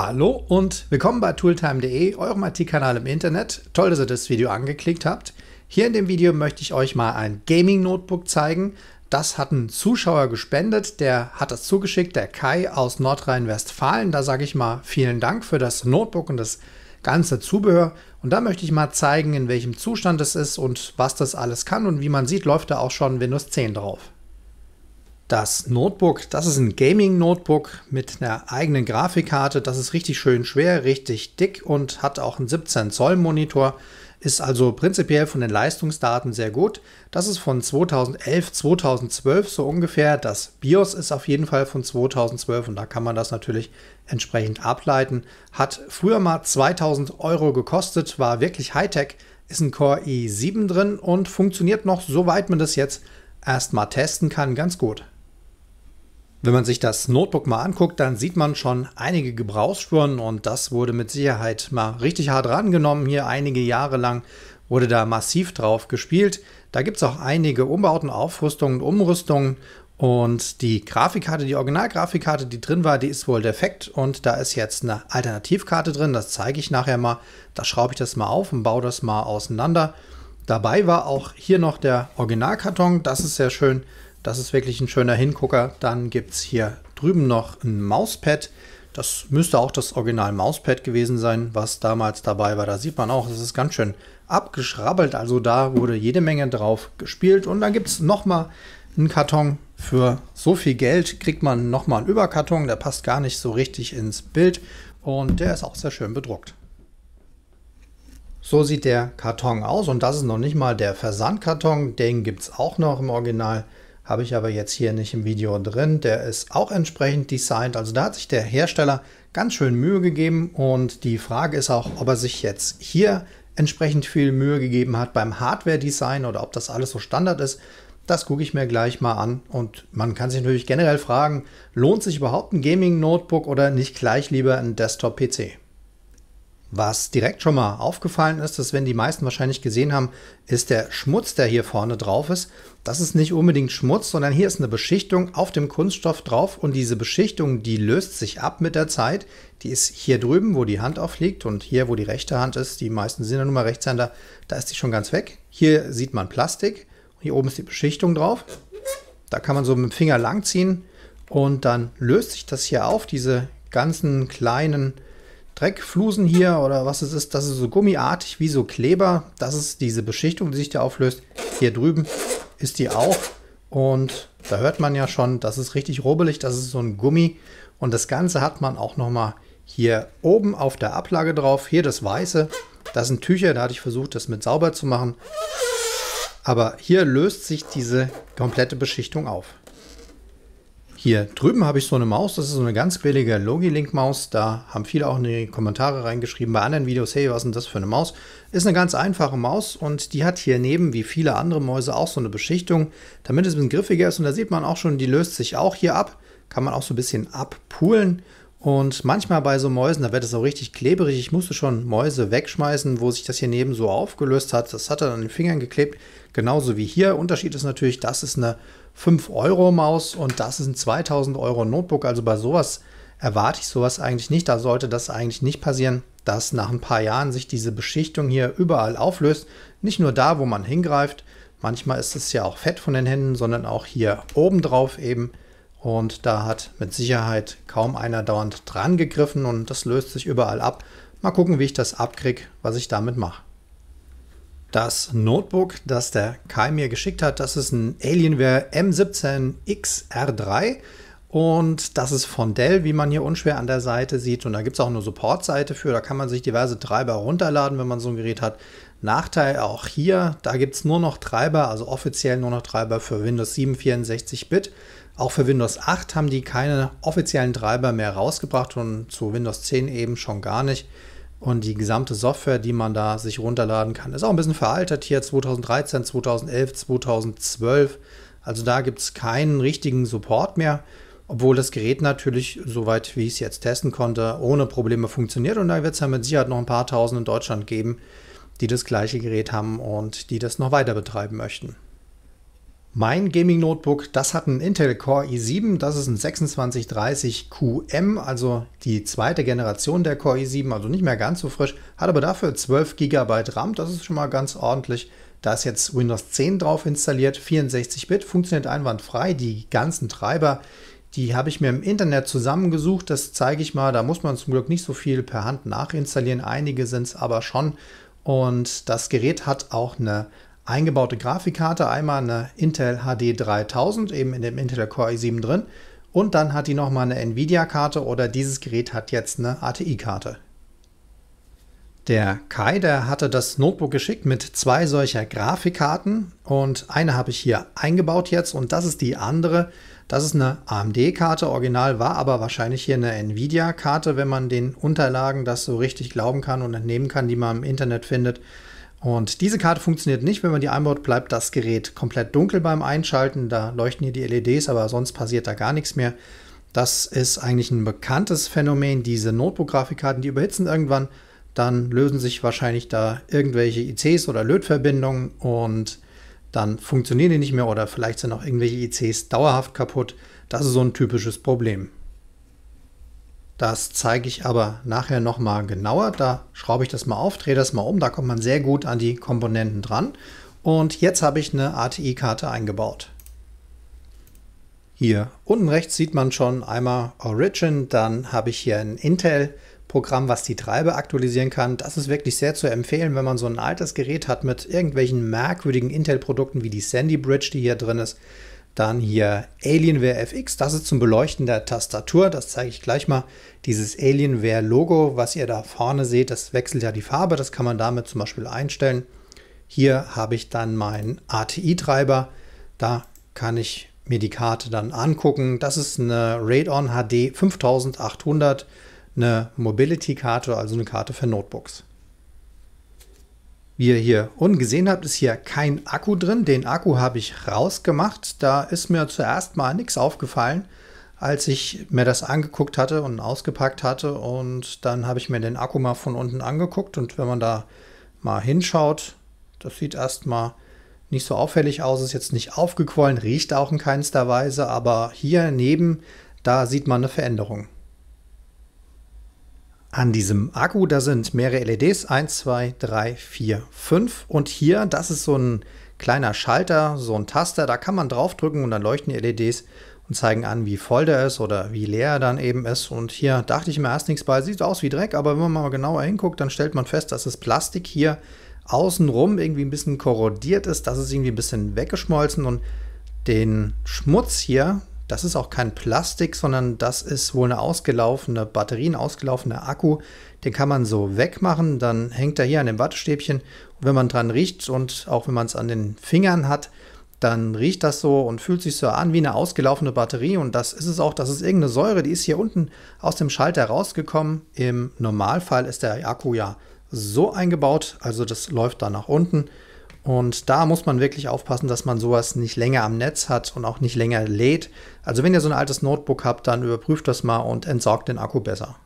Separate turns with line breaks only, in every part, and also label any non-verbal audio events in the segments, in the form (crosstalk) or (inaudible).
Hallo und willkommen bei tooltime.de, eurem IT-Kanal im Internet. Toll, dass ihr das Video angeklickt habt. Hier in dem Video möchte ich euch mal ein Gaming-Notebook zeigen. Das hat ein Zuschauer gespendet, der hat das zugeschickt, der Kai aus Nordrhein-Westfalen. Da sage ich mal vielen Dank für das Notebook und das ganze Zubehör. Und da möchte ich mal zeigen, in welchem Zustand es ist und was das alles kann. Und wie man sieht, läuft da auch schon Windows 10 drauf. Das Notebook, das ist ein Gaming-Notebook mit einer eigenen Grafikkarte. Das ist richtig schön schwer, richtig dick und hat auch einen 17-Zoll-Monitor. Ist also prinzipiell von den Leistungsdaten sehr gut. Das ist von 2011, 2012 so ungefähr. Das BIOS ist auf jeden Fall von 2012 und da kann man das natürlich entsprechend ableiten. Hat früher mal 2000 Euro gekostet, war wirklich Hightech. Ist ein Core i7 drin und funktioniert noch, soweit man das jetzt erstmal testen kann, ganz gut. Wenn man sich das Notebook mal anguckt, dann sieht man schon einige Gebrauchsspuren und das wurde mit Sicherheit mal richtig hart rangenommen hier einige Jahre lang wurde da massiv drauf gespielt. Da gibt es auch einige Umbauten, Aufrüstungen, Umrüstungen und die Grafikkarte, die Originalgrafikkarte, die drin war, die ist wohl defekt und da ist jetzt eine Alternativkarte drin, das zeige ich nachher mal. Da schraube ich das mal auf und baue das mal auseinander. Dabei war auch hier noch der Originalkarton, das ist sehr schön. Das ist wirklich ein schöner Hingucker. Dann gibt es hier drüben noch ein Mauspad. Das müsste auch das Original Mauspad gewesen sein, was damals dabei war. Da sieht man auch, es ist ganz schön abgeschrabbelt. Also da wurde jede Menge drauf gespielt. Und dann gibt es nochmal einen Karton. Für so viel Geld kriegt man nochmal einen Überkarton. Der passt gar nicht so richtig ins Bild. Und der ist auch sehr schön bedruckt. So sieht der Karton aus. Und das ist noch nicht mal der Versandkarton. Den gibt es auch noch im Original habe ich aber jetzt hier nicht im Video drin. Der ist auch entsprechend designt. also da hat sich der Hersteller ganz schön Mühe gegeben und die Frage ist auch, ob er sich jetzt hier entsprechend viel Mühe gegeben hat beim Hardware-Design oder ob das alles so Standard ist. Das gucke ich mir gleich mal an und man kann sich natürlich generell fragen, lohnt sich überhaupt ein Gaming-Notebook oder nicht gleich lieber ein Desktop-PC? Was direkt schon mal aufgefallen ist, das werden die meisten wahrscheinlich gesehen haben, ist der Schmutz, der hier vorne drauf ist. Das ist nicht unbedingt Schmutz, sondern hier ist eine Beschichtung auf dem Kunststoff drauf und diese Beschichtung, die löst sich ab mit der Zeit. Die ist hier drüben, wo die Hand aufliegt und hier, wo die rechte Hand ist, die meisten sind ja nun mal Rechtshänder, da ist die schon ganz weg. Hier sieht man Plastik, hier oben ist die Beschichtung drauf. Da kann man so mit dem Finger langziehen und dann löst sich das hier auf, diese ganzen kleinen Dreckflusen hier oder was es ist. Das ist so gummiartig wie so Kleber. Das ist diese Beschichtung, die sich da auflöst. Hier drüben ist die auch. Und da hört man ja schon, das ist richtig rubbelig. Das ist so ein Gummi. Und das Ganze hat man auch nochmal hier oben auf der Ablage drauf. Hier das Weiße. Das sind Tücher, da hatte ich versucht, das mit sauber zu machen. Aber hier löst sich diese komplette Beschichtung auf. Hier drüben habe ich so eine Maus, das ist so eine ganz billige Logilink-Maus. Da haben viele auch in die Kommentare reingeschrieben bei anderen Videos, hey, was ist denn das für eine Maus? Ist eine ganz einfache Maus und die hat hier neben, wie viele andere Mäuse, auch so eine Beschichtung, damit es ein bisschen griffiger ist. Und da sieht man auch schon, die löst sich auch hier ab. Kann man auch so ein bisschen abpulen. Und manchmal bei so Mäusen, da wird es auch richtig klebrig. Ich musste schon Mäuse wegschmeißen, wo sich das hier neben so aufgelöst hat. Das hat dann an den Fingern geklebt, genauso wie hier. Unterschied ist natürlich, das ist eine 5-Euro-Maus und das ist ein 2000-Euro-Notebook. Also bei sowas erwarte ich sowas eigentlich nicht. Da sollte das eigentlich nicht passieren, dass nach ein paar Jahren sich diese Beschichtung hier überall auflöst. Nicht nur da, wo man hingreift. Manchmal ist es ja auch fett von den Händen, sondern auch hier oben drauf eben. Und da hat mit Sicherheit kaum einer dauernd dran gegriffen und das löst sich überall ab. Mal gucken, wie ich das abkriege, was ich damit mache. Das Notebook, das der Kai mir geschickt hat, das ist ein Alienware M17XR3 und das ist von Dell, wie man hier unschwer an der Seite sieht. Und da gibt es auch eine Support-Seite für, da kann man sich diverse Treiber runterladen, wenn man so ein Gerät hat. Nachteil auch hier, da gibt es nur noch Treiber, also offiziell nur noch Treiber für Windows 7 64-Bit. Auch für Windows 8 haben die keine offiziellen Treiber mehr rausgebracht und zu Windows 10 eben schon gar nicht. Und die gesamte Software, die man da sich runterladen kann, ist auch ein bisschen veraltet hier 2013, 2011, 2012. Also da gibt es keinen richtigen Support mehr, obwohl das Gerät natürlich, soweit wie ich es jetzt testen konnte, ohne Probleme funktioniert. Und da wird es ja mit Sicherheit noch ein paar tausend in Deutschland geben, die das gleiche Gerät haben und die das noch weiter betreiben möchten. Mein Gaming Notebook, das hat einen Intel Core i7, das ist ein 2630QM, also die zweite Generation der Core i7, also nicht mehr ganz so frisch, hat aber dafür 12 GB RAM, das ist schon mal ganz ordentlich. Da ist jetzt Windows 10 drauf installiert, 64-Bit, funktioniert einwandfrei, die ganzen Treiber, die habe ich mir im Internet zusammengesucht, das zeige ich mal, da muss man zum Glück nicht so viel per Hand nachinstallieren, einige sind es aber schon. Und das Gerät hat auch eine eingebaute Grafikkarte, einmal eine Intel HD 3000, eben in dem Intel Core i7 drin. Und dann hat die nochmal eine Nvidia-Karte oder dieses Gerät hat jetzt eine ATI-Karte. Der Kai, der hatte das Notebook geschickt mit zwei solcher Grafikkarten und eine habe ich hier eingebaut jetzt und das ist die andere. Das ist eine AMD-Karte, original war aber wahrscheinlich hier eine Nvidia-Karte, wenn man den Unterlagen das so richtig glauben kann und entnehmen kann, die man im Internet findet. Und diese Karte funktioniert nicht, wenn man die einbaut, bleibt das Gerät komplett dunkel beim Einschalten. Da leuchten hier die LEDs, aber sonst passiert da gar nichts mehr. Das ist eigentlich ein bekanntes Phänomen. Diese Notebook-Grafikkarten, die überhitzen irgendwann, dann lösen sich wahrscheinlich da irgendwelche ICs oder Lötverbindungen und dann funktionieren die nicht mehr oder vielleicht sind auch irgendwelche ICs dauerhaft kaputt. Das ist so ein typisches Problem. Das zeige ich aber nachher nochmal genauer. Da schraube ich das mal auf, drehe das mal um. Da kommt man sehr gut an die Komponenten dran. Und jetzt habe ich eine ATI-Karte eingebaut. Hier unten rechts sieht man schon einmal Origin, dann habe ich hier ein Intel-Programm, was die Treiber aktualisieren kann. Das ist wirklich sehr zu empfehlen, wenn man so ein altes Gerät hat mit irgendwelchen merkwürdigen Intel-Produkten wie die Sandy Bridge, die hier drin ist. Dann hier Alienware FX, das ist zum Beleuchten der Tastatur, das zeige ich gleich mal. Dieses Alienware Logo, was ihr da vorne seht, das wechselt ja die Farbe, das kann man damit zum Beispiel einstellen. Hier habe ich dann meinen ATI-Treiber, da kann ich mir die Karte dann angucken. Das ist eine Radeon HD 5800, eine Mobility-Karte, also eine Karte für Notebooks. Wie ihr hier unten gesehen habt, ist hier kein Akku drin. Den Akku habe ich rausgemacht. Da ist mir zuerst mal nichts aufgefallen, als ich mir das angeguckt hatte und ausgepackt hatte. Und dann habe ich mir den Akku mal von unten angeguckt. Und wenn man da mal hinschaut, das sieht erstmal nicht so auffällig aus, ist jetzt nicht aufgequollen, riecht auch in keinster Weise. Aber hier neben, da sieht man eine Veränderung. An diesem Akku, da sind mehrere LEDs, 1, 2, 3, 4, 5. Und hier, das ist so ein kleiner Schalter, so ein Taster, da kann man draufdrücken und dann leuchten die LEDs und zeigen an, wie voll der ist oder wie leer er dann eben ist. Und hier dachte ich mir erst nichts bei, sieht aus wie Dreck, aber wenn man mal genauer hinguckt, dann stellt man fest, dass das Plastik hier außenrum irgendwie ein bisschen korrodiert ist, das ist irgendwie ein bisschen weggeschmolzen und den Schmutz hier, das ist auch kein Plastik, sondern das ist wohl eine ausgelaufene Batterie, ein ausgelaufener Akku. Den kann man so wegmachen, dann hängt er hier an dem Wattestäbchen. Und wenn man dran riecht und auch wenn man es an den Fingern hat, dann riecht das so und fühlt sich so an wie eine ausgelaufene Batterie. Und das ist es auch, das ist irgendeine Säure, die ist hier unten aus dem Schalter rausgekommen. Im Normalfall ist der Akku ja so eingebaut, also das läuft da nach unten. Und da muss man wirklich aufpassen, dass man sowas nicht länger am Netz hat und auch nicht länger lädt. Also wenn ihr so ein altes Notebook habt, dann überprüft das mal und entsorgt den Akku besser.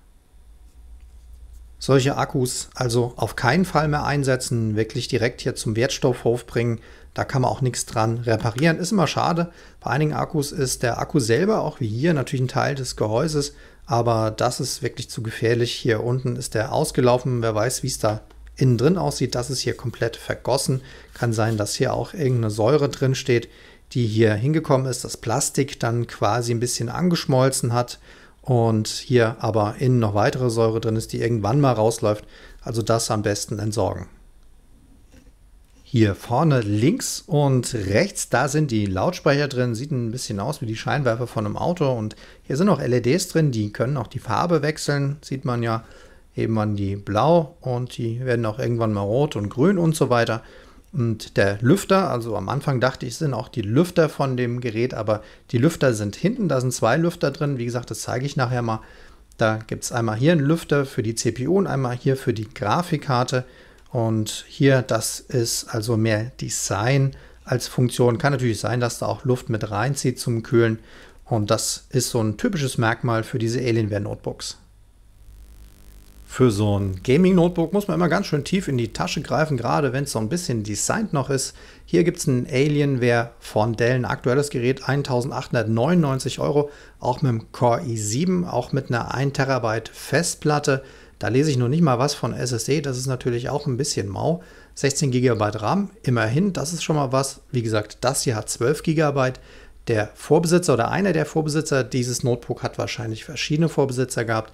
Solche Akkus also auf keinen Fall mehr einsetzen, wirklich direkt hier zum Wertstoffhof bringen. Da kann man auch nichts dran reparieren. Ist immer schade. Bei einigen Akkus ist der Akku selber, auch wie hier, natürlich ein Teil des Gehäuses. Aber das ist wirklich zu gefährlich. Hier unten ist der ausgelaufen. Wer weiß, wie es da innen drin aussieht. Das ist hier komplett vergossen. Kann sein, dass hier auch irgendeine Säure drin steht, die hier hingekommen ist, das Plastik dann quasi ein bisschen angeschmolzen hat und hier aber innen noch weitere Säure drin ist, die irgendwann mal rausläuft. Also das am besten entsorgen. Hier vorne links und rechts, da sind die Lautsprecher drin, sieht ein bisschen aus wie die Scheinwerfer von einem Auto und hier sind auch LEDs drin, die können auch die Farbe wechseln, sieht man ja eben waren die blau und die werden auch irgendwann mal rot und grün und so weiter. Und der Lüfter, also am Anfang dachte ich, sind auch die Lüfter von dem Gerät, aber die Lüfter sind hinten, da sind zwei Lüfter drin. Wie gesagt, das zeige ich nachher mal. Da gibt es einmal hier einen Lüfter für die CPU und einmal hier für die Grafikkarte. Und hier, das ist also mehr Design als Funktion. Kann natürlich sein, dass da auch Luft mit reinzieht zum Kühlen. Und das ist so ein typisches Merkmal für diese Alienware Notebooks für so ein Gaming-Notebook muss man immer ganz schön tief in die Tasche greifen, gerade wenn es so ein bisschen designed noch ist. Hier gibt es ein Alienware von Dell, ein aktuelles Gerät, 1899 Euro, auch mit einem Core i7, auch mit einer 1 tb Festplatte. Da lese ich noch nicht mal was von SSD, das ist natürlich auch ein bisschen mau. 16 GB RAM, immerhin, das ist schon mal was. Wie gesagt, das hier hat 12 GB. Der Vorbesitzer oder einer der Vorbesitzer dieses Notebook hat wahrscheinlich verschiedene Vorbesitzer gehabt.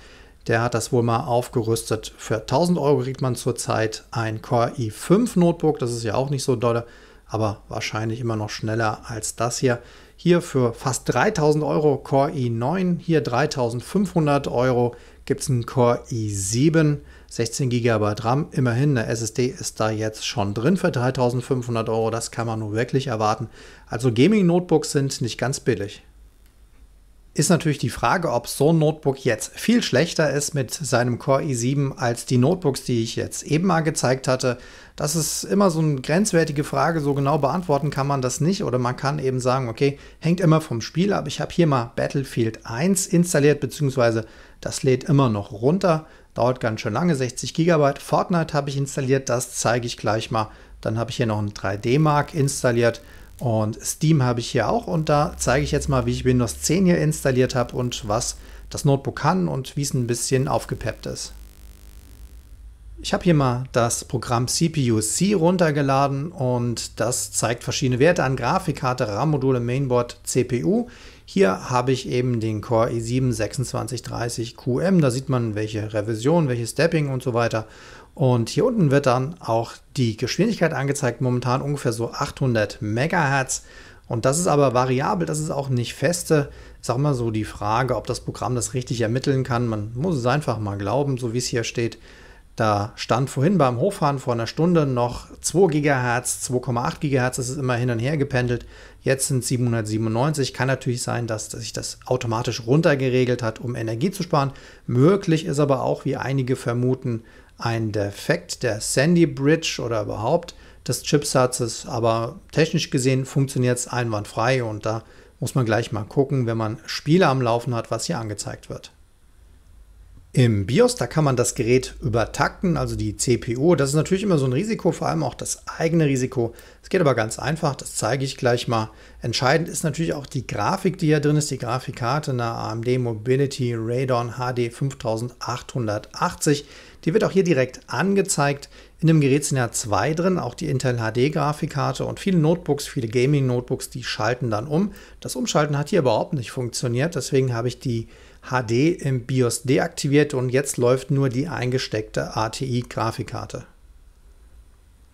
Der hat das wohl mal aufgerüstet. Für 1000 Euro kriegt man zurzeit ein Core i5 Notebook. Das ist ja auch nicht so dolle, aber wahrscheinlich immer noch schneller als das hier. Hier für fast 3000 Euro Core i9, hier 3500 Euro gibt es ein Core i7, 16 GB RAM. Immerhin, eine SSD ist da jetzt schon drin für 3500 Euro. Das kann man nur wirklich erwarten. Also Gaming-Notebooks sind nicht ganz billig ist natürlich die Frage, ob so ein Notebook jetzt viel schlechter ist mit seinem Core i7 als die Notebooks, die ich jetzt eben mal gezeigt hatte. Das ist immer so eine grenzwertige Frage, so genau beantworten kann man das nicht oder man kann eben sagen, okay, hängt immer vom Spiel ab. Ich habe hier mal Battlefield 1 installiert, beziehungsweise das lädt immer noch runter, dauert ganz schön lange, 60 GB. Fortnite habe ich installiert, das zeige ich gleich mal. Dann habe ich hier noch einen 3D-Mark installiert. Und Steam habe ich hier auch und da zeige ich jetzt mal, wie ich Windows 10 hier installiert habe und was das Notebook kann und wie es ein bisschen aufgepeppt ist. Ich habe hier mal das Programm CPU-C runtergeladen und das zeigt verschiedene Werte an, Grafikkarte, RAM-Module, Mainboard, CPU. Hier habe ich eben den Core i7 2630QM, da sieht man welche Revision, welches Stepping und so weiter. Und hier unten wird dann auch die Geschwindigkeit angezeigt, momentan ungefähr so 800 MHz. Und das ist aber variabel, das ist auch nicht feste. Ist auch mal so die Frage, ob das Programm das richtig ermitteln kann. Man muss es einfach mal glauben, so wie es hier steht. Da stand vorhin beim Hochfahren vor einer Stunde noch 2 GHz, 2,8 GHz, das ist immer hin und her gependelt. Jetzt sind 797. Kann natürlich sein, dass, dass sich das automatisch runtergeregelt hat, um Energie zu sparen. Möglich ist aber auch, wie einige vermuten, ein Defekt der Sandy Bridge oder überhaupt des Chipsatzes, aber technisch gesehen funktioniert es einwandfrei und da muss man gleich mal gucken, wenn man Spiele am Laufen hat, was hier angezeigt wird im BIOS. Da kann man das Gerät übertakten, also die CPU. Das ist natürlich immer so ein Risiko, vor allem auch das eigene Risiko. Es geht aber ganz einfach, das zeige ich gleich mal. Entscheidend ist natürlich auch die Grafik, die hier drin ist, die Grafikkarte einer AMD Mobility Radon HD 5880. Die wird auch hier direkt angezeigt. In dem Gerät sind ja zwei drin, auch die Intel HD-Grafikkarte und viele Notebooks, viele Gaming-Notebooks, die schalten dann um. Das Umschalten hat hier überhaupt nicht funktioniert, deswegen habe ich die HD im BIOS deaktiviert und jetzt läuft nur die eingesteckte ATI-Grafikkarte.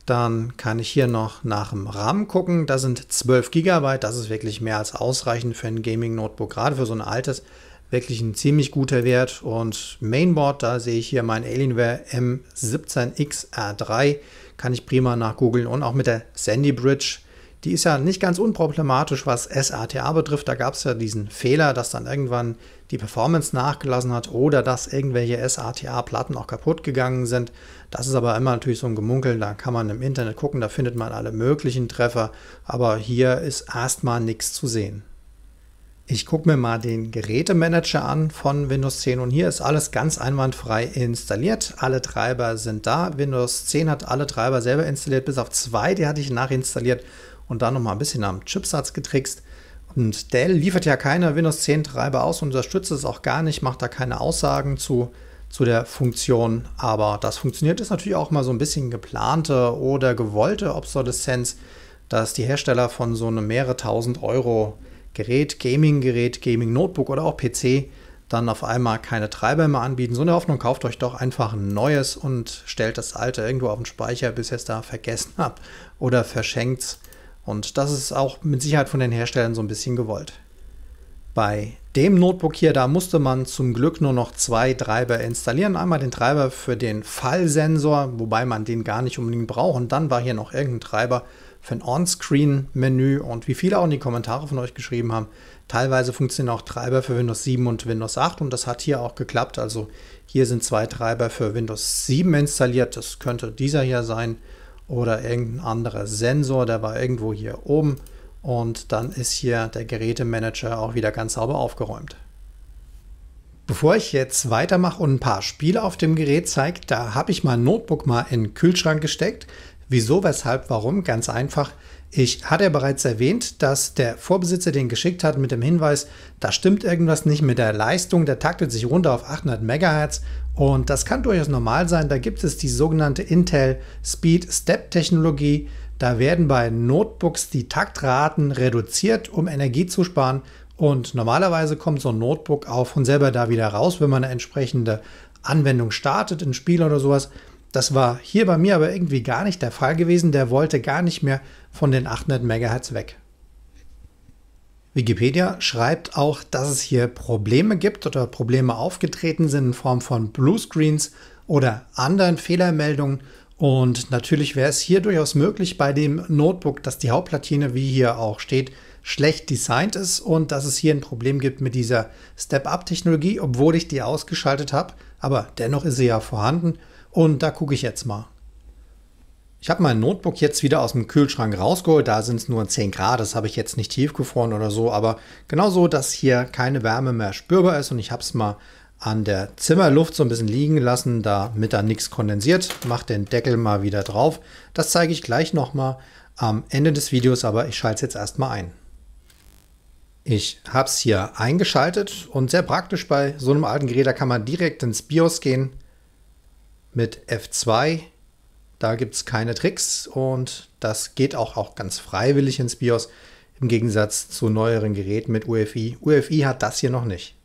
Dann kann ich hier noch nach dem RAM gucken. Da sind 12 GB. Das ist wirklich mehr als ausreichend für ein Gaming-Notebook. Gerade für so ein altes wirklich ein ziemlich guter Wert. Und Mainboard, da sehe ich hier mein Alienware M17XR3. Kann ich prima nachgoogeln. Und auch mit der Sandy Bridge. Die ist ja nicht ganz unproblematisch, was SATA betrifft. Da gab es ja diesen Fehler, dass dann irgendwann die Performance nachgelassen hat oder dass irgendwelche SATA-Platten auch kaputt gegangen sind. Das ist aber immer natürlich so ein Gemunkel, da kann man im Internet gucken, da findet man alle möglichen Treffer, aber hier ist erstmal nichts zu sehen. Ich gucke mir mal den Gerätemanager an von Windows 10 und hier ist alles ganz einwandfrei installiert. Alle Treiber sind da. Windows 10 hat alle Treiber selber installiert, bis auf zwei, die hatte ich nachinstalliert und dann nochmal ein bisschen am Chipsatz getrickst. Und Dell liefert ja keine Windows 10 Treiber aus und unterstützt es auch gar nicht, macht da keine Aussagen zu, zu der Funktion. Aber das funktioniert ist natürlich auch mal so ein bisschen geplante oder gewollte Obsoleszenz, dass die Hersteller von so einem mehrere tausend Euro Gerät, Gaming-Gerät, Gaming-Notebook oder auch PC dann auf einmal keine Treiber mehr anbieten. So eine Hoffnung, kauft euch doch einfach ein neues und stellt das alte irgendwo auf den Speicher, bis ihr es da vergessen (laughs) habt oder verschenkt es. Und das ist auch mit Sicherheit von den Herstellern so ein bisschen gewollt. Bei dem Notebook hier, da musste man zum Glück nur noch zwei Treiber installieren. Einmal den Treiber für den Fallsensor, wobei man den gar nicht unbedingt braucht. Und dann war hier noch irgendein Treiber für ein On-Screen-Menü. Und wie viele auch in die Kommentare von euch geschrieben haben, teilweise funktionieren auch Treiber für Windows 7 und Windows 8. Und das hat hier auch geklappt. Also hier sind zwei Treiber für Windows 7 installiert. Das könnte dieser hier sein oder irgendein anderer Sensor, der war irgendwo hier oben und dann ist hier der Gerätemanager auch wieder ganz sauber aufgeräumt. Bevor ich jetzt weitermache und ein paar Spiele auf dem Gerät zeige, da habe ich mein Notebook mal in den Kühlschrank gesteckt. Wieso, weshalb, warum? Ganz einfach. Ich hatte ja bereits erwähnt, dass der Vorbesitzer den geschickt hat mit dem Hinweis, da stimmt irgendwas nicht mit der Leistung, der taktet sich runter auf 800 MHz und das kann durchaus normal sein. Da gibt es die sogenannte Intel Speed Step Technologie. Da werden bei Notebooks die Taktraten reduziert, um Energie zu sparen. Und normalerweise kommt so ein Notebook auch von selber da wieder raus, wenn man eine entsprechende Anwendung startet, ein Spiel oder sowas. Das war hier bei mir aber irgendwie gar nicht der Fall gewesen. Der wollte gar nicht mehr von den 800 MHz weg. Wikipedia schreibt auch, dass es hier Probleme gibt oder Probleme aufgetreten sind in Form von Bluescreens oder anderen Fehlermeldungen. Und natürlich wäre es hier durchaus möglich bei dem Notebook, dass die Hauptplatine, wie hier auch steht, schlecht designt ist und dass es hier ein Problem gibt mit dieser Step-Up-Technologie, obwohl ich die ausgeschaltet habe. Aber dennoch ist sie ja vorhanden und da gucke ich jetzt mal. Ich habe mein Notebook jetzt wieder aus dem Kühlschrank rausgeholt. Da sind es nur 10 Grad. Das habe ich jetzt nicht tiefgefroren oder so. Aber genau so, dass hier keine Wärme mehr spürbar ist. Und ich habe es mal an der Zimmerluft so ein bisschen liegen lassen, damit da nichts kondensiert. Mache den Deckel mal wieder drauf. Das zeige ich gleich nochmal am Ende des Videos. Aber ich schalte es jetzt erstmal ein. Ich habe es hier eingeschaltet und sehr praktisch bei so einem alten Gerät, da kann man direkt ins BIOS gehen mit F2 da gibt es keine Tricks und das geht auch, auch ganz freiwillig ins BIOS im Gegensatz zu neueren Geräten mit UEFI. UEFI hat das hier noch nicht.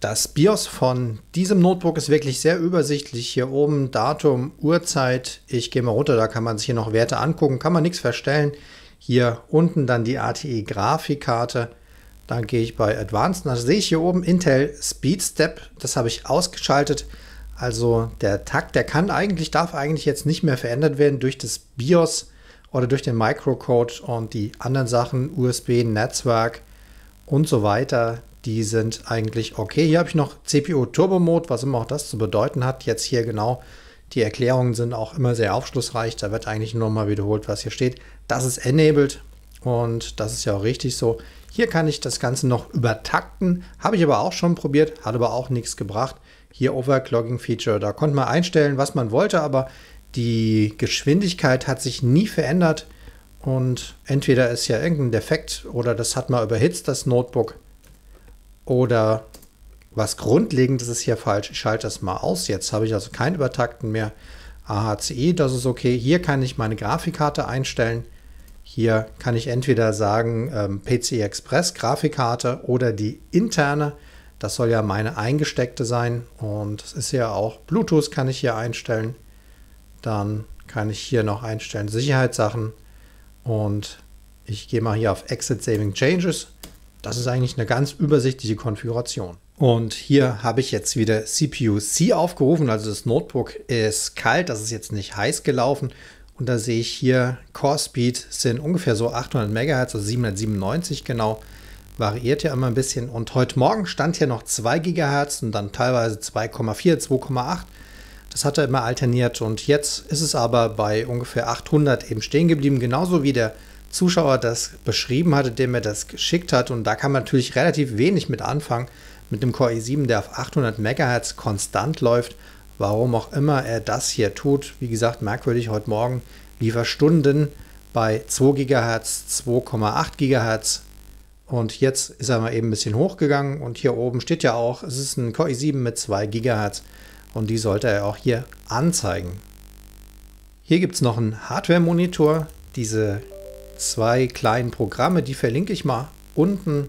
Das BIOS von diesem Notebook ist wirklich sehr übersichtlich. Hier oben Datum, Uhrzeit. Ich gehe mal runter, da kann man sich hier noch Werte angucken, kann man nichts verstellen. Hier unten dann die ATI-Grafikkarte. Dann gehe ich bei Advanced, da sehe ich hier oben Intel Speedstep. Das habe ich ausgeschaltet. Also der Takt, der kann eigentlich, darf eigentlich jetzt nicht mehr verändert werden durch das BIOS oder durch den Microcode und die anderen Sachen, USB, Netzwerk und so weiter, die sind eigentlich okay. Hier habe ich noch CPU Turbo Mode, was immer auch das zu bedeuten hat. Jetzt hier genau, die Erklärungen sind auch immer sehr aufschlussreich. Da wird eigentlich nur mal wiederholt, was hier steht. Das ist enabled und das ist ja auch richtig so. Hier kann ich das Ganze noch übertakten, habe ich aber auch schon probiert, hat aber auch nichts gebracht hier Overclocking-Feature. Da konnte man einstellen, was man wollte, aber die Geschwindigkeit hat sich nie verändert. Und entweder ist ja irgendein Defekt oder das hat mal überhitzt, das Notebook. Oder was Grundlegendes ist hier falsch. Ich schalte das mal aus. Jetzt habe ich also keinen Übertakten mehr. AHCI, e, das ist okay. Hier kann ich meine Grafikkarte einstellen. Hier kann ich entweder sagen ähm, PCI Express Grafikkarte oder die interne. Das soll ja meine eingesteckte sein und es ist ja auch Bluetooth kann ich hier einstellen. Dann kann ich hier noch einstellen Sicherheitssachen und ich gehe mal hier auf Exit Saving Changes. Das ist eigentlich eine ganz übersichtliche Konfiguration. Und hier habe ich jetzt wieder CPU-C aufgerufen, also das Notebook ist kalt, das ist jetzt nicht heiß gelaufen. Und da sehe ich hier Core Speed sind ungefähr so 800 MHz, also 797 genau variiert ja immer ein bisschen. Und heute Morgen stand hier noch 2 GHz und dann teilweise 2,4, 2,8. Das hat er immer alterniert und jetzt ist es aber bei ungefähr 800 eben stehen geblieben, genauso wie der Zuschauer das beschrieben hatte, der mir das geschickt hat. Und da kann man natürlich relativ wenig mit anfangen, mit dem Core i7, der auf 800 MHz konstant läuft. Warum auch immer er das hier tut, wie gesagt, merkwürdig heute Morgen Lieferstunden bei 2 GHz, 2,8 GHz, und jetzt ist er mal eben ein bisschen hochgegangen und hier oben steht ja auch, es ist ein Core i7 mit 2 GHz und die sollte er auch hier anzeigen. Hier gibt es noch einen Hardware-Monitor, diese zwei kleinen Programme, die verlinke ich mal unten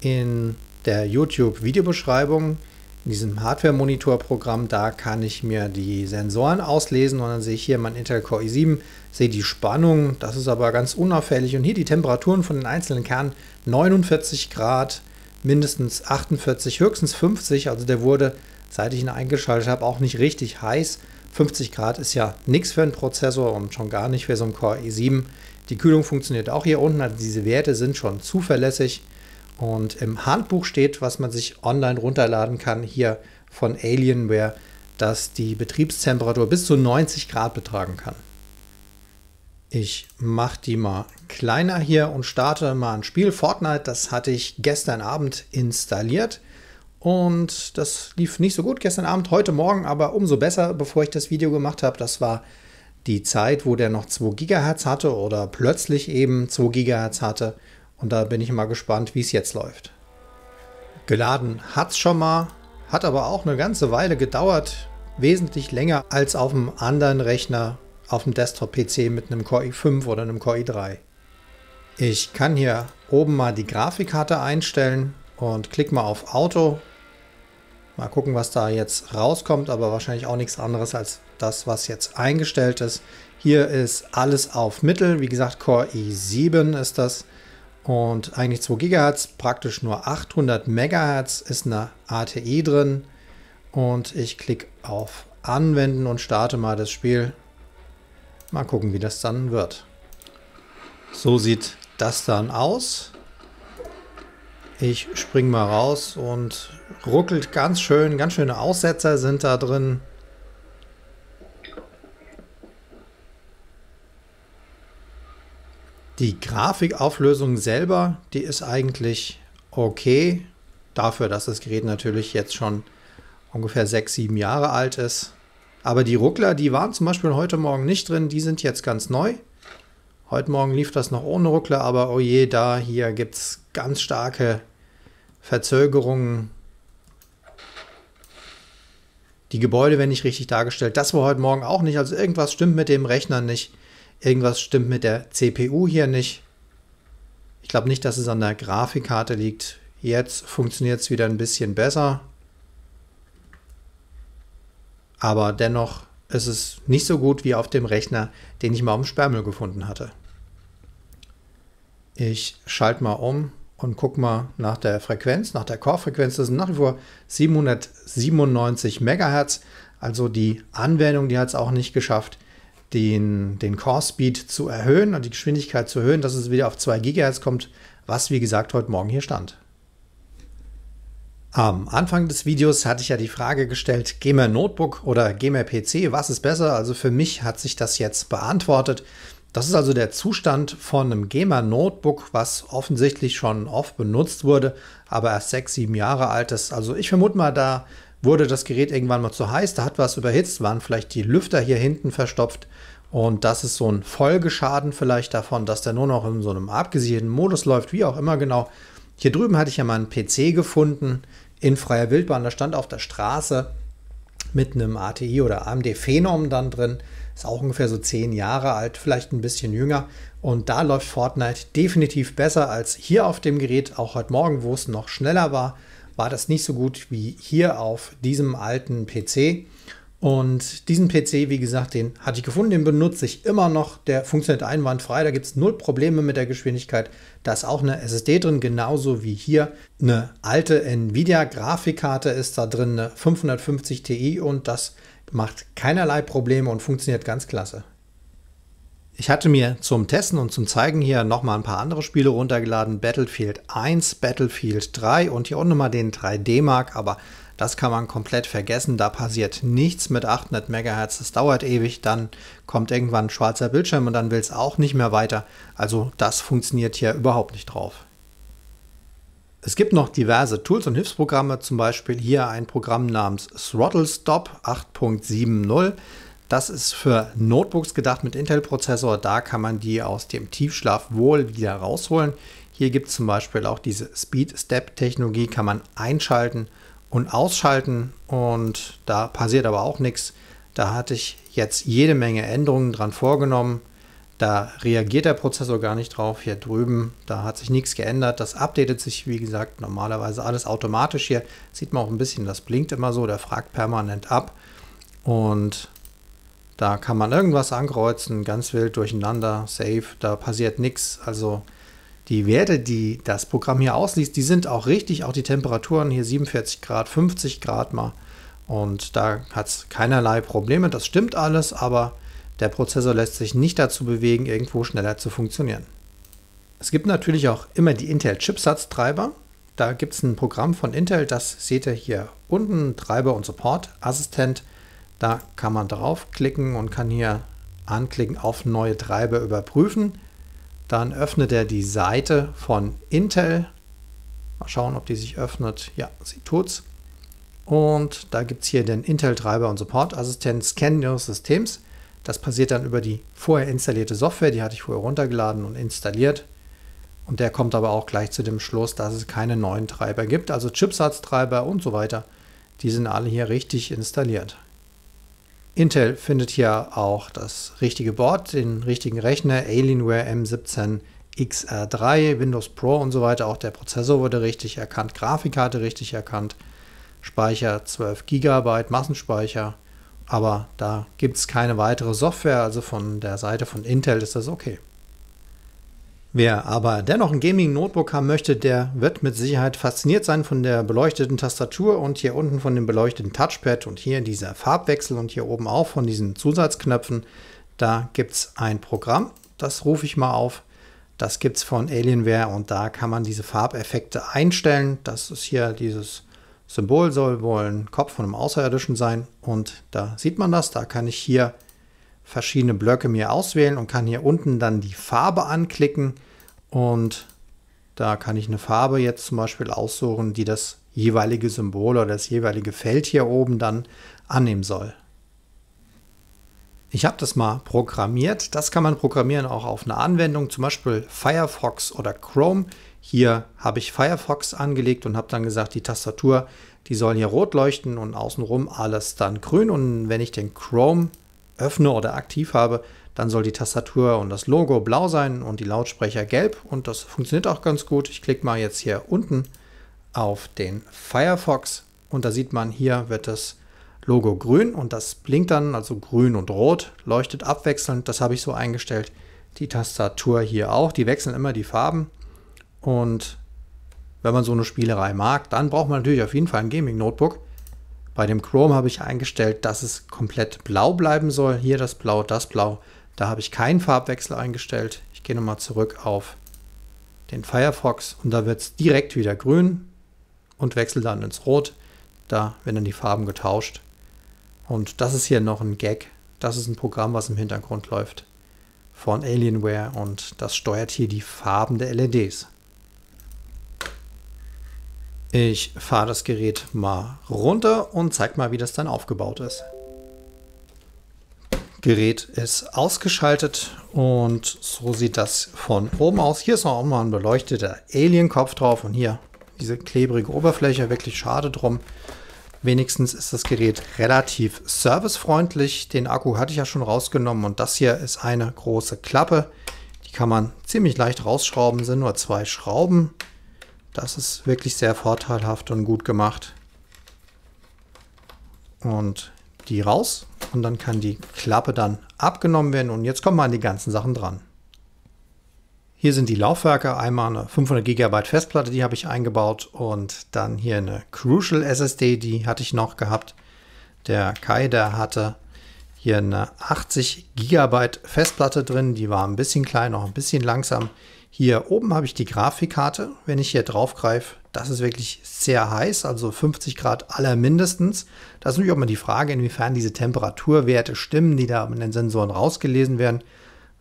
in der YouTube-Videobeschreibung in diesem Hardware-Monitor-Programm, da kann ich mir die Sensoren auslesen und dann sehe ich hier mein Intel Core i7, sehe die Spannung, das ist aber ganz unauffällig und hier die Temperaturen von den einzelnen Kernen, 49 Grad, mindestens 48, höchstens 50, also der wurde, seit ich ihn eingeschaltet habe, auch nicht richtig heiß. 50 Grad ist ja nichts für einen Prozessor und schon gar nicht für so einen Core i7. Die Kühlung funktioniert auch hier unten, also diese Werte sind schon zuverlässig. Und im Handbuch steht, was man sich online runterladen kann, hier von Alienware, dass die Betriebstemperatur bis zu 90 Grad betragen kann. Ich mache die mal kleiner hier und starte mal ein Spiel. Fortnite, das hatte ich gestern Abend installiert. Und das lief nicht so gut gestern Abend, heute Morgen aber umso besser, bevor ich das Video gemacht habe. Das war die Zeit, wo der noch 2 GHz hatte oder plötzlich eben 2 GHz hatte. Und da bin ich mal gespannt, wie es jetzt läuft. Geladen hat es schon mal, hat aber auch eine ganze Weile gedauert, wesentlich länger als auf einem anderen Rechner, auf dem Desktop-PC mit einem Core i5 oder einem Core i3. Ich kann hier oben mal die Grafikkarte einstellen und klicke mal auf Auto. Mal gucken, was da jetzt rauskommt, aber wahrscheinlich auch nichts anderes als das, was jetzt eingestellt ist. Hier ist alles auf Mittel, wie gesagt Core i7 ist das und eigentlich 2 GHz, praktisch nur 800 MHz ist eine ATI drin und ich klicke auf Anwenden und starte mal das Spiel. Mal gucken, wie das dann wird. So sieht das dann aus. Ich spring mal raus und ruckelt ganz schön, ganz schöne Aussetzer sind da drin. Die Grafikauflösung selber, die ist eigentlich okay. Dafür, dass das Gerät natürlich jetzt schon ungefähr sechs, sieben Jahre alt ist. Aber die Ruckler, die waren zum Beispiel heute Morgen nicht drin, die sind jetzt ganz neu. Heute Morgen lief das noch ohne Ruckler, aber oh je, da hier gibt es ganz starke Verzögerungen. Die Gebäude werden nicht richtig dargestellt. Das war heute Morgen auch nicht. Also irgendwas stimmt mit dem Rechner nicht irgendwas stimmt mit der CPU hier nicht. Ich glaube nicht, dass es an der Grafikkarte liegt. Jetzt funktioniert es wieder ein bisschen besser. Aber dennoch ist es nicht so gut wie auf dem Rechner, den ich mal am Sperrmüll gefunden hatte. Ich schalte mal um und gucke mal nach der Frequenz, nach der Core-Frequenz. Das sind nach wie vor 797 MHz. Also die Anwendung, die hat es auch nicht geschafft, den, den Core Speed zu erhöhen und die Geschwindigkeit zu erhöhen, dass es wieder auf 2 GHz kommt, was wie gesagt heute Morgen hier stand. Am Anfang des Videos hatte ich ja die Frage gestellt, Gamer Notebook oder Gamer PC, was ist besser? Also für mich hat sich das jetzt beantwortet. Das ist also der Zustand von einem Gamer Notebook, was offensichtlich schon oft benutzt wurde, aber erst sechs, sieben Jahre alt ist. Also ich vermute mal, da wurde das Gerät irgendwann mal zu heiß, da hat was überhitzt, waren vielleicht die Lüfter hier hinten verstopft. Und das ist so ein Folgeschaden vielleicht davon, dass der nur noch in so einem abgesicherten Modus läuft, wie auch immer genau. Hier drüben hatte ich ja mal einen PC gefunden in freier Wildbahn, da stand auf der Straße mit einem ATI oder AMD Phenom dann drin. Ist auch ungefähr so zehn Jahre alt, vielleicht ein bisschen jünger. Und da läuft Fortnite definitiv besser als hier auf dem Gerät, auch heute Morgen, wo es noch schneller war war das nicht so gut wie hier auf diesem alten PC. Und diesen PC, wie gesagt, den hatte ich gefunden, den benutze ich immer noch. Der funktioniert einwandfrei, da gibt es null Probleme mit der Geschwindigkeit. Da ist auch eine SSD drin, genauso wie hier. Eine alte Nvidia-Grafikkarte ist da drin, eine 550 Ti und das macht keinerlei Probleme und funktioniert ganz klasse. Ich hatte mir zum Testen und zum Zeigen hier nochmal ein paar andere Spiele runtergeladen. Battlefield 1, Battlefield 3 und hier unten nochmal den 3D-Mark, aber das kann man komplett vergessen. Da passiert nichts mit 800 MHz. Das dauert ewig. Dann kommt irgendwann ein schwarzer Bildschirm und dann will es auch nicht mehr weiter. Also das funktioniert hier überhaupt nicht drauf. Es gibt noch diverse Tools und Hilfsprogramme, zum Beispiel hier ein Programm namens Throttle Stop 8.70. Das ist für Notebooks gedacht mit Intel-Prozessor. Da kann man die aus dem Tiefschlaf wohl wieder rausholen. Hier gibt es zum Beispiel auch diese Speed-Step-Technologie, kann man einschalten und ausschalten und da passiert aber auch nichts. Da hatte ich jetzt jede Menge Änderungen dran vorgenommen. Da reagiert der Prozessor gar nicht drauf. Hier drüben, da hat sich nichts geändert. Das updatet sich, wie gesagt, normalerweise alles automatisch. Hier sieht man auch ein bisschen, das blinkt immer so, der fragt permanent ab. Und da kann man irgendwas ankreuzen, ganz wild durcheinander, safe, da passiert nichts. Also die Werte, die das Programm hier ausliest, die sind auch richtig, auch die Temperaturen hier 47 Grad, 50 Grad mal. Und da hat es keinerlei Probleme, das stimmt alles, aber der Prozessor lässt sich nicht dazu bewegen, irgendwo schneller zu funktionieren. Es gibt natürlich auch immer die Intel-Chipsatztreiber. Da gibt es ein Programm von Intel, das seht ihr hier unten, Treiber und Support Assistent. Da kann man draufklicken und kann hier anklicken auf neue Treiber überprüfen. Dann öffnet er die Seite von Intel. Mal schauen, ob die sich öffnet. Ja, sie tut's. Und da gibt es hier den Intel-Treiber und Support-Assistent Scan Ihres Systems. Das passiert dann über die vorher installierte Software, die hatte ich vorher runtergeladen und installiert. Und der kommt aber auch gleich zu dem Schluss, dass es keine neuen Treiber gibt, also Chipsatztreiber und so weiter. Die sind alle hier richtig installiert. Intel findet hier auch das richtige Board, den richtigen Rechner, Alienware M17 XR3, Windows Pro und so weiter. Auch der Prozessor wurde richtig erkannt, Grafikkarte richtig erkannt, Speicher 12 GB, Massenspeicher. Aber da gibt es keine weitere Software, also von der Seite von Intel ist das okay. Wer aber dennoch ein Gaming-Notebook haben möchte, der wird mit Sicherheit fasziniert sein von der beleuchteten Tastatur und hier unten von dem beleuchteten Touchpad und hier dieser Farbwechsel und hier oben auch von diesen Zusatzknöpfen. Da gibt es ein Programm, das rufe ich mal auf. Das gibt es von Alienware und da kann man diese Farbeffekte einstellen. Das ist hier dieses Symbol, soll wohl ein Kopf von einem Außerirdischen sein und da sieht man das. Da kann ich hier verschiedene Blöcke mir auswählen und kann hier unten dann die Farbe anklicken und da kann ich eine Farbe jetzt zum Beispiel aussuchen, die das jeweilige Symbol oder das jeweilige Feld hier oben dann annehmen soll. Ich habe das mal programmiert. Das kann man programmieren auch auf eine Anwendung, zum Beispiel Firefox oder Chrome. Hier habe ich Firefox angelegt und habe dann gesagt, die Tastatur, die soll hier rot leuchten und außenrum alles dann grün. Und wenn ich den Chrome öffne oder aktiv habe, dann soll die Tastatur und das Logo blau sein und die Lautsprecher gelb und das funktioniert auch ganz gut. Ich klicke mal jetzt hier unten auf den Firefox und da sieht man, hier wird das Logo grün und das blinkt dann, also grün und rot, leuchtet abwechselnd. Das habe ich so eingestellt. Die Tastatur hier auch, die wechseln immer die Farben und wenn man so eine Spielerei mag, dann braucht man natürlich auf jeden Fall ein Gaming-Notebook. Bei dem Chrome habe ich eingestellt, dass es komplett blau bleiben soll. Hier das Blau, das Blau. Da habe ich keinen Farbwechsel eingestellt. Ich gehe nochmal zurück auf den Firefox und da wird es direkt wieder grün und wechsle dann ins Rot. Da werden dann die Farben getauscht. Und das ist hier noch ein Gag. Das ist ein Programm, was im Hintergrund läuft von Alienware und das steuert hier die Farben der LEDs. Ich fahre das Gerät mal runter und zeige mal, wie das dann aufgebaut ist. Gerät ist ausgeschaltet und so sieht das von oben aus. Hier ist auch mal ein beleuchteter Alien-Kopf drauf und hier diese klebrige Oberfläche, wirklich schade drum. Wenigstens ist das Gerät relativ servicefreundlich. Den Akku hatte ich ja schon rausgenommen und das hier ist eine große Klappe. Die kann man ziemlich leicht rausschrauben, sind nur zwei Schrauben. Das ist wirklich sehr vorteilhaft und gut gemacht. Und die raus und dann kann die Klappe dann abgenommen werden und jetzt kommen mal an die ganzen Sachen dran. Hier sind die Laufwerke, einmal eine 500 GB Festplatte, die habe ich eingebaut und dann hier eine Crucial SSD, die hatte ich noch gehabt. Der Kai, der hatte hier eine 80 GB Festplatte drin, die war ein bisschen klein, auch ein bisschen langsam. Hier oben habe ich die Grafikkarte. Wenn ich hier drauf greife, das ist wirklich sehr heiß, also 50 Grad aller mindestens. Da ist natürlich auch mal die Frage, inwiefern diese Temperaturwerte stimmen, die da in den Sensoren rausgelesen werden.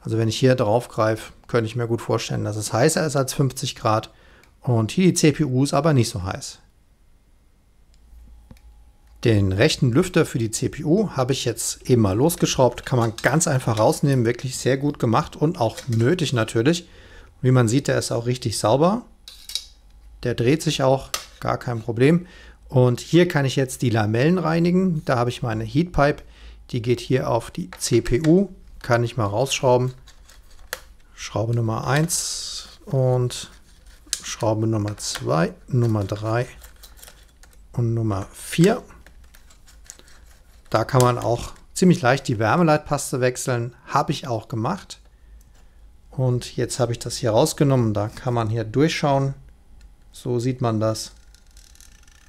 Also wenn ich hier drauf greife, könnte ich mir gut vorstellen, dass es heißer ist als 50 Grad. Und hier die CPU ist aber nicht so heiß. Den rechten Lüfter für die CPU habe ich jetzt eben mal losgeschraubt. Kann man ganz einfach rausnehmen, wirklich sehr gut gemacht und auch nötig natürlich. Wie man sieht, der ist auch richtig sauber. Der dreht sich auch, gar kein Problem. Und hier kann ich jetzt die Lamellen reinigen. Da habe ich meine Heatpipe. Die geht hier auf die CPU. Kann ich mal rausschrauben. Schraube Nummer 1 und Schraube Nummer 2, Nummer 3 und Nummer 4. Da kann man auch ziemlich leicht die Wärmeleitpaste wechseln. Habe ich auch gemacht. Und jetzt habe ich das hier rausgenommen. Da kann man hier durchschauen. So sieht man das.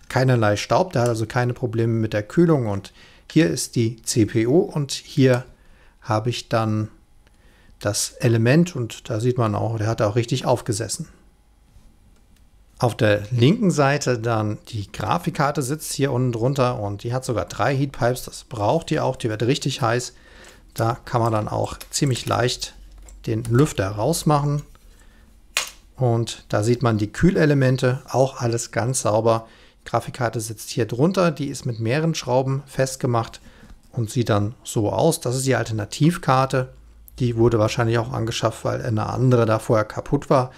Keinerlei Staub. Der hat also keine Probleme mit der Kühlung. Und hier ist die CPU und hier habe ich dann das Element. Und da sieht man auch, der hat auch richtig aufgesessen. Auf der linken Seite dann die Grafikkarte sitzt hier unten drunter und die hat sogar drei Heatpipes, das braucht ihr auch, die wird richtig heiß. Da kann man dann auch ziemlich leicht den Lüfter rausmachen. Und da sieht man die Kühlelemente, auch alles ganz sauber. Die Grafikkarte sitzt hier drunter, die ist mit mehreren Schrauben festgemacht und sieht dann so aus. Das ist die Alternativkarte. Die wurde wahrscheinlich auch angeschafft, weil eine andere da vorher kaputt war.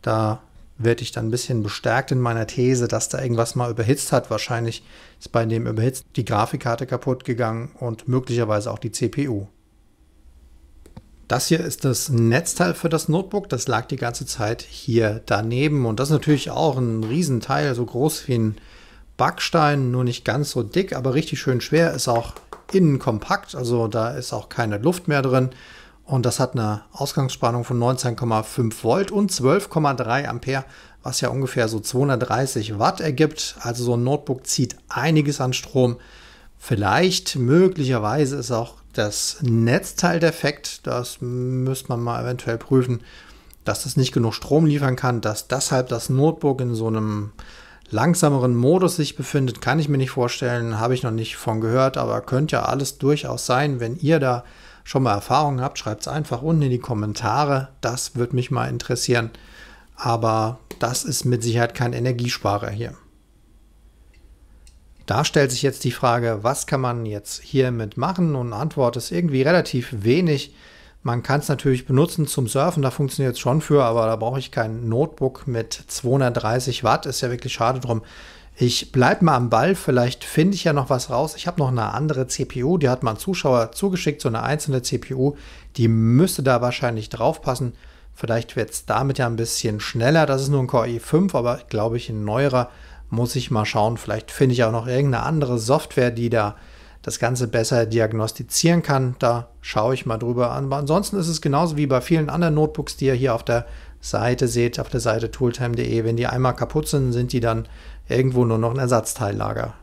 Da werde ich dann ein bisschen bestärkt in meiner These, dass da irgendwas mal überhitzt hat. Wahrscheinlich ist bei dem überhitzt die Grafikkarte kaputt gegangen und möglicherweise auch die CPU. Das hier ist das Netzteil für das Notebook. Das lag die ganze Zeit hier daneben. Und das ist natürlich auch ein Riesenteil, so groß wie ein Backstein, nur nicht ganz so dick, aber richtig schön schwer. Ist auch innen kompakt, also da ist auch keine Luft mehr drin. Und das hat eine Ausgangsspannung von 19,5 Volt und 12,3 Ampere, was ja ungefähr so 230 Watt ergibt. Also so ein Notebook zieht einiges an Strom. Vielleicht, möglicherweise ist auch das Netzteil defekt. Das müsste man mal eventuell prüfen, dass das nicht genug Strom liefern kann, dass deshalb das Notebook in so einem langsameren Modus sich befindet, kann ich mir nicht vorstellen, habe ich noch nicht von gehört, aber könnte ja alles durchaus sein. Wenn ihr da schon mal Erfahrungen habt, schreibt es einfach unten in die Kommentare. Das würde mich mal interessieren. Aber das ist mit Sicherheit kein Energiesparer hier. Da stellt sich jetzt die Frage, was kann man jetzt hiermit machen? Und Antwort ist irgendwie relativ wenig. Man kann es natürlich benutzen zum Surfen, da funktioniert es schon für, aber da brauche ich kein Notebook mit 230 Watt, ist ja wirklich schade drum. Ich bleibe mal am Ball, vielleicht finde ich ja noch was raus. Ich habe noch eine andere CPU, die hat mein Zuschauer zugeschickt, so eine einzelne CPU, die müsste da wahrscheinlich draufpassen. Vielleicht wird es damit ja ein bisschen schneller, das ist nur ein Core i5, aber glaube ich ein neuerer muss ich mal schauen. Vielleicht finde ich auch noch irgendeine andere Software, die da das Ganze besser diagnostizieren kann. Da schaue ich mal drüber an. Aber ansonsten ist es genauso wie bei vielen anderen Notebooks, die ihr hier auf der Seite seht, auf der Seite tooltime.de. Wenn die einmal kaputt sind, sind die dann irgendwo nur noch ein Ersatzteillager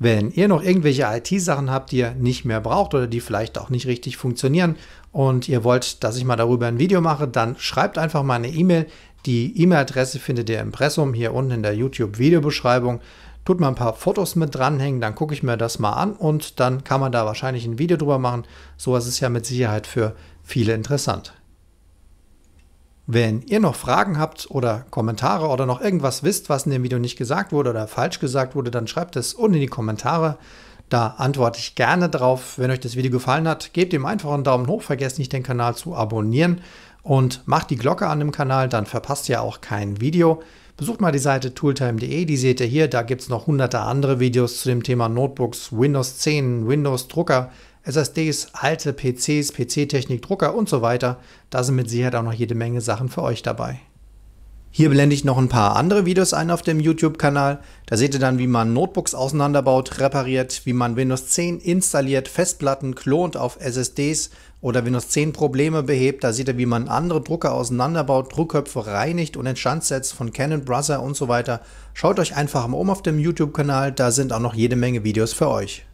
wenn ihr noch irgendwelche IT-Sachen habt, die ihr nicht mehr braucht oder die vielleicht auch nicht richtig funktionieren und ihr wollt, dass ich mal darüber ein Video mache, dann schreibt einfach mal eine E-Mail. Die E-Mail-Adresse findet ihr im Impressum hier unten in der YouTube-Videobeschreibung. Tut mal ein paar Fotos mit dranhängen, dann gucke ich mir das mal an und dann kann man da wahrscheinlich ein Video drüber machen. So ist es ja mit Sicherheit für viele interessant. Wenn ihr noch Fragen habt oder Kommentare oder noch irgendwas wisst, was in dem Video nicht gesagt wurde oder falsch gesagt wurde, dann schreibt es unten in die Kommentare. Da antworte ich gerne drauf. Wenn euch das Video gefallen hat, gebt ihm einfach einen Daumen hoch, vergesst nicht den Kanal zu abonnieren und macht die Glocke an dem Kanal, dann verpasst ihr auch kein Video. Besucht mal die Seite tooltime.de, die seht ihr hier, da gibt es noch hunderte andere Videos zu dem Thema Notebooks, Windows 10, Windows Drucker, SSDs, alte PCs, PC-Technik, Drucker und so weiter. Da sind mit Sicherheit auch noch jede Menge Sachen für euch dabei. Hier blende ich noch ein paar andere Videos ein auf dem YouTube-Kanal. Da seht ihr dann, wie man Notebooks auseinanderbaut, repariert, wie man Windows 10 installiert, Festplatten klont auf SSDs oder Windows 10 Probleme behebt. Da seht ihr, wie man andere Drucker auseinanderbaut, Druckköpfe reinigt und instand setzt von Canon Brother und so weiter. Schaut euch einfach mal um auf dem YouTube-Kanal, da sind auch noch jede Menge Videos für euch.